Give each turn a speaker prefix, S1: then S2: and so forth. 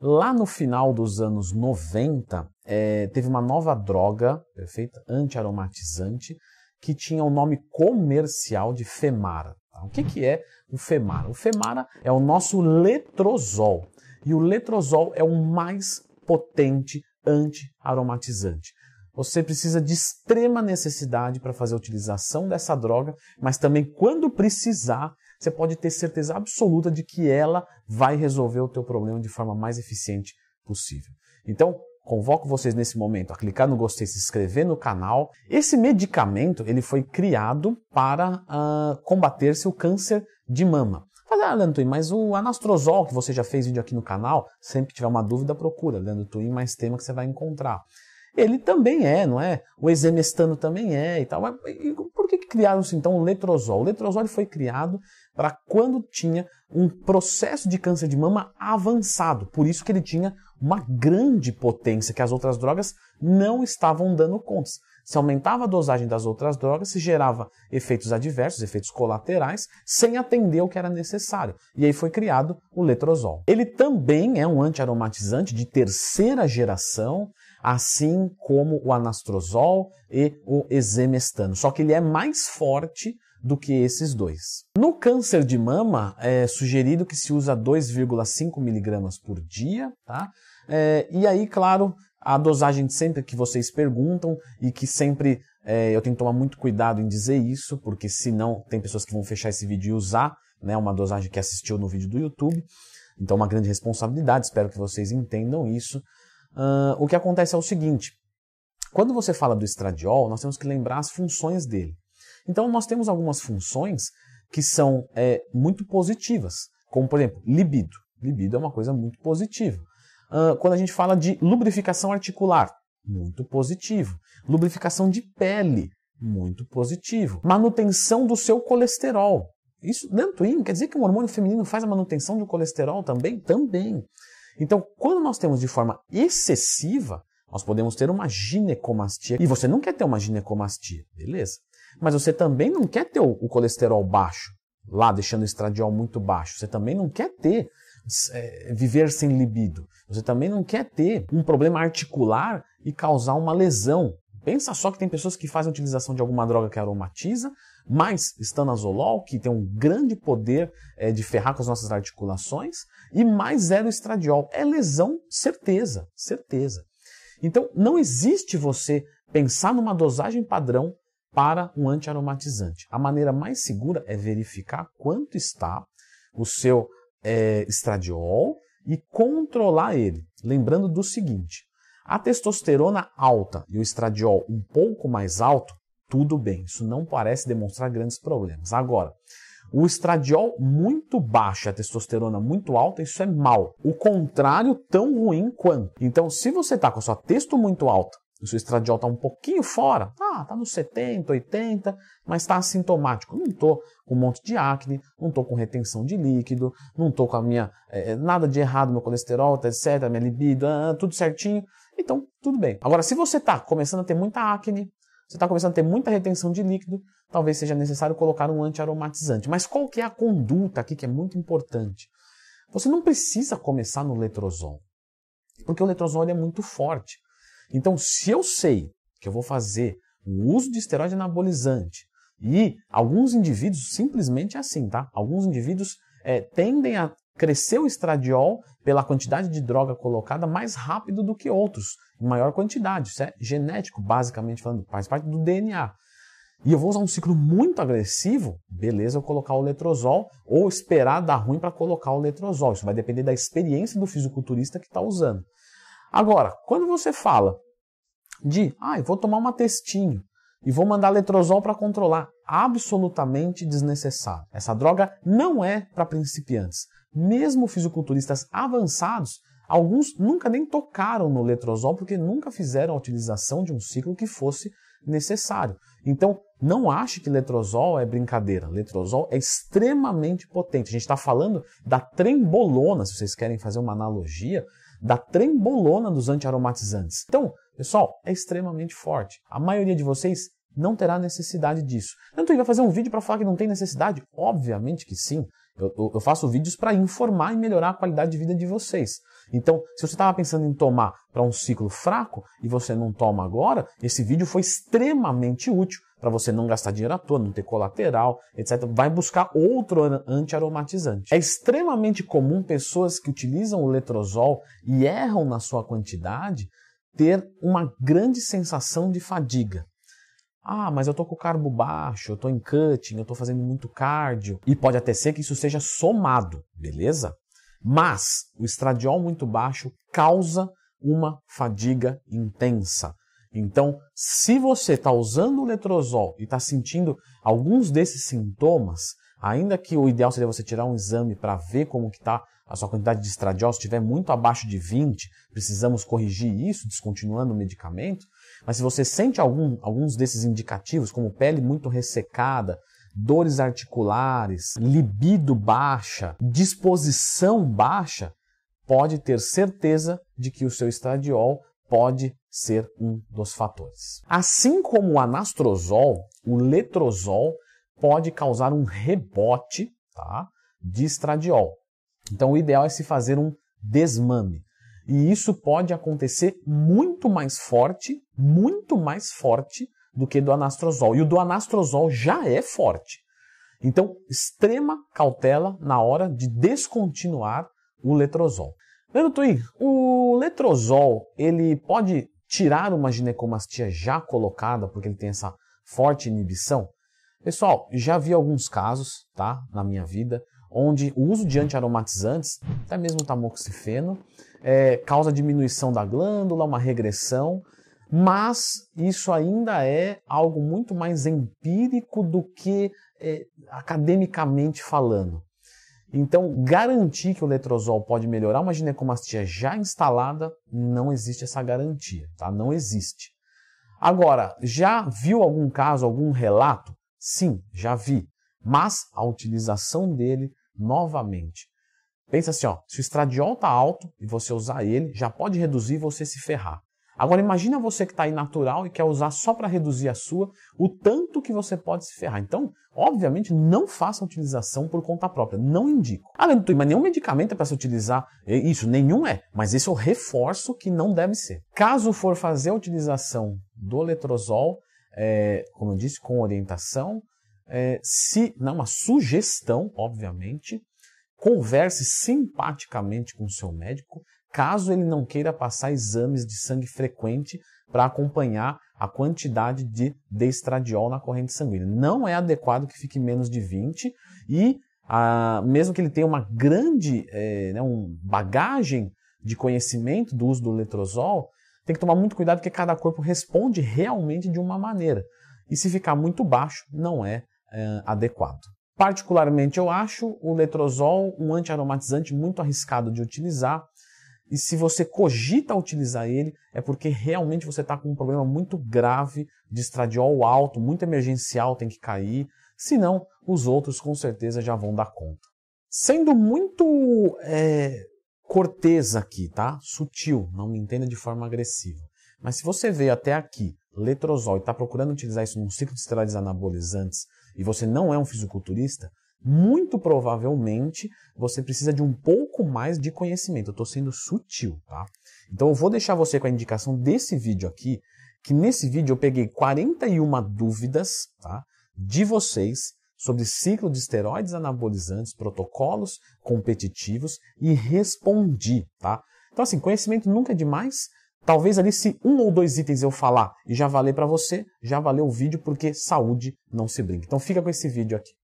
S1: Lá no final dos anos 90, é, eh, teve uma nova droga, perfeita, é antiaromatizante, que tinha o nome comercial de Femara. Tá? O que, que é o Femara? O Femara é o nosso letrozol. E o letrozol é o mais potente antiaromatizante. Você precisa de extrema necessidade para fazer a utilização dessa droga, mas também quando precisar, você pode ter certeza absoluta de que ela vai resolver o teu problema de forma mais eficiente possível. Então, convoco vocês nesse momento a clicar no gostei, se inscrever no canal. Esse medicamento ele foi criado para uh, combater seu câncer de mama. Fala, ah, Leandro Twin, mas o anastrozol que você já fez vídeo aqui no canal, sempre que tiver uma dúvida, procura. Leandro Twin, mais tema que você vai encontrar ele também é, não é? O exemestano também é e tal. Mas, por que criaram-se então o letrozol? O letrozol foi criado para quando tinha um processo de câncer de mama avançado, por isso que ele tinha uma grande potência que as outras drogas não estavam dando conta. Se aumentava a dosagem das outras drogas, se gerava efeitos adversos, efeitos colaterais, sem atender o que era necessário. E aí foi criado o letrozol. Ele também é um antiaromatizante de terceira geração, assim como o anastrozol e o exemestano. Só que ele é mais forte do que esses dois. No câncer de mama, é sugerido que se usa 2,5 miligramas por dia, tá? É, e aí, claro, a dosagem de sempre que vocês perguntam e que sempre é, eu tenho que tomar muito cuidado em dizer isso, porque senão tem pessoas que vão fechar esse vídeo e usar né, uma dosagem que assistiu no vídeo do YouTube. Então, uma grande responsabilidade, espero que vocês entendam isso. Uh, o que acontece é o seguinte: quando você fala do estradiol, nós temos que lembrar as funções dele. Então, nós temos algumas funções que são é, muito positivas, como por exemplo, libido. Libido é uma coisa muito positiva. Uh, quando a gente fala de lubrificação articular, muito positivo. Lubrificação de pele, muito positivo. Manutenção do seu colesterol. Isso, dantoin, quer dizer que um hormônio feminino faz a manutenção do colesterol também? Também. Então, quando nós temos de forma excessiva, nós podemos ter uma ginecomastia. E você não quer ter uma ginecomastia, beleza? Mas você também não quer ter o colesterol baixo, lá deixando o estradiol muito baixo. Você também não quer ter é, viver sem libido. Você também não quer ter um problema articular e causar uma lesão Pensa só que tem pessoas que fazem a utilização de alguma droga que aromatiza, mais estanazolol, que tem um grande poder é, de ferrar com as nossas articulações, e mais zero estradiol. É lesão, certeza, certeza. Então, não existe você pensar numa dosagem padrão para um antiaromatizante. A maneira mais segura é verificar quanto está o seu é, estradiol e controlar ele. Lembrando do seguinte: a testosterona alta e o estradiol um pouco mais alto, tudo bem, isso não parece demonstrar grandes problemas. Agora, o estradiol muito baixo e a testosterona muito alta, isso é mal. O contrário, tão ruim quanto. Então, se você está com a sua testo muito alta, o seu estradiol está um pouquinho fora, ah, tá nos 70, 80, mas está assintomático. Não estou com um monte de acne, não estou com retenção de líquido, não estou com a minha. É, nada de errado, meu colesterol, tá, etc., minha libido, ah, ah tudo certinho então tudo bem. Agora, se você está começando a ter muita acne, você está começando a ter muita retenção de líquido, talvez seja necessário colocar um antiaromatizante. Mas qual que é a conduta aqui que é muito importante? Você não precisa começar no letrozol, porque o letrozol é muito forte. Então, se eu sei que eu vou fazer o uso de esteroide anabolizante, e alguns indivíduos, simplesmente é assim, tá? Alguns indivíduos é, tendem a cresceu o estradiol pela quantidade de droga colocada mais rápido do que outros, em maior quantidade. Isso é genético, basicamente falando, faz parte do DNA. E eu vou usar um ciclo muito agressivo, beleza, eu colocar o letrozol ou esperar dar ruim para colocar o letrozol. Isso vai depender da experiência do fisiculturista que está usando. Agora, quando você fala de, ah, eu vou tomar uma testinho e vou mandar letrozol para controlar, absolutamente desnecessário. Essa droga não é para principiantes. Mesmo fisiculturistas avançados, alguns nunca nem tocaram no letrozol porque nunca fizeram a utilização de um ciclo que fosse necessário. Então, não ache que letrozol é brincadeira. Letrozol é extremamente potente. A gente está falando da trembolona, se vocês querem fazer uma analogia, da trembolona dos antiaromatizantes. Então, pessoal, é extremamente forte. A maioria de vocês não terá necessidade disso. Tanto ele vai fazer um vídeo para falar que não tem necessidade? Obviamente que sim. Eu, eu faço vídeos para informar e melhorar a qualidade de vida de vocês. Então, se você estava pensando em tomar para um ciclo fraco e você não toma agora, esse vídeo foi extremamente útil para você não gastar dinheiro à toa, não ter colateral, etc. Vai buscar outro antiaromatizante. É extremamente comum pessoas que utilizam o letrozol e erram na sua quantidade ter uma grande sensação de fadiga. Ah, mas eu tô com o carbo baixo, eu tô em cutting, eu tô fazendo muito cardio. E pode até ser que isso seja somado, beleza? Mas o estradiol muito baixo causa uma fadiga intensa. Então, se você está usando o letrozol e está sentindo alguns desses sintomas, ainda que o ideal seria você tirar um exame para ver como que está a sua quantidade de estradiol estiver muito abaixo de 20, precisamos corrigir isso descontinuando o medicamento. Mas se você sente algum, alguns desses indicativos, como pele muito ressecada, dores articulares, libido baixa, disposição baixa, pode ter certeza de que o seu estradiol pode ser um dos fatores. Assim como o anastrozol, o letrozol pode causar um rebote tá, de estradiol. Então, o ideal é se fazer um desmame. E isso pode acontecer muito mais forte, muito mais forte do que do anastrozol. E o do anastrozol já é forte. Então, extrema cautela na hora de descontinuar o letrozol. Leandro Tui, o letrozol, ele pode tirar uma ginecomastia já colocada, porque ele tem essa forte inibição? Pessoal, já vi alguns casos, tá, na minha vida, onde o uso de antiaromatizantes, até mesmo tamoxifeno, é, causa diminuição da glândula, uma regressão, mas isso ainda é algo muito mais empírico do que é, academicamente falando. Então, garantir que o letrozol pode melhorar uma ginecomastia já instalada, não existe essa garantia, tá? Não existe. Agora, já viu algum caso, algum relato? Sim, já vi mas a utilização dele novamente. Pensa assim, ó, se o estradiol está alto e você usar ele, já pode reduzir e você se ferrar. Agora imagina você que está aí natural e quer usar só para reduzir a sua, o tanto que você pode se ferrar. Então, obviamente, não faça a utilização por conta própria, não indico. Além do tudo, mas nenhum medicamento é para se utilizar, isso, nenhum é, mas esse eu é reforço que não deve ser. Caso for fazer a utilização do letrozol, é, como eu disse, com orientação, é, se, não, uma sugestão, obviamente, converse simpaticamente com o seu médico, caso ele não queira passar exames de sangue frequente para acompanhar a quantidade de destradiol na corrente sanguínea. Não é adequado que fique menos de 20 e ah, mesmo que ele tenha uma grande é, né, um bagagem de conhecimento do uso do letrozol, tem que tomar muito cuidado porque cada corpo responde realmente de uma maneira. E se ficar muito baixo, não é uh, adequado. Particularmente, eu acho o letrozol um antiaromatizante muito arriscado de utilizar. E se você cogita utilizar ele, é porque realmente você está com um problema muito grave de estradiol alto, muito emergencial, tem que cair. Senão, os outros com certeza já vão dar conta. Sendo muito é, cortês aqui, tá? Sutil, não me entenda de forma agressiva. Mas se você veio até aqui letrozol e está procurando utilizar isso num ciclo de esteroides anabolizantes e você não é um fisiculturista, muito provavelmente você precisa de um pouco mais de conhecimento. Eu estou sendo sutil, tá? Então eu vou deixar você com a indicação desse vídeo aqui, que nesse vídeo eu peguei 41 dúvidas tá, de vocês sobre ciclo de esteroides anabolizantes, protocolos competitivos e respondi, tá? Então assim, conhecimento nunca é demais, Talvez ali se um ou dois itens eu falar e já valer para você, já valeu o vídeo porque saúde não se brinca. Então fica com esse vídeo aqui.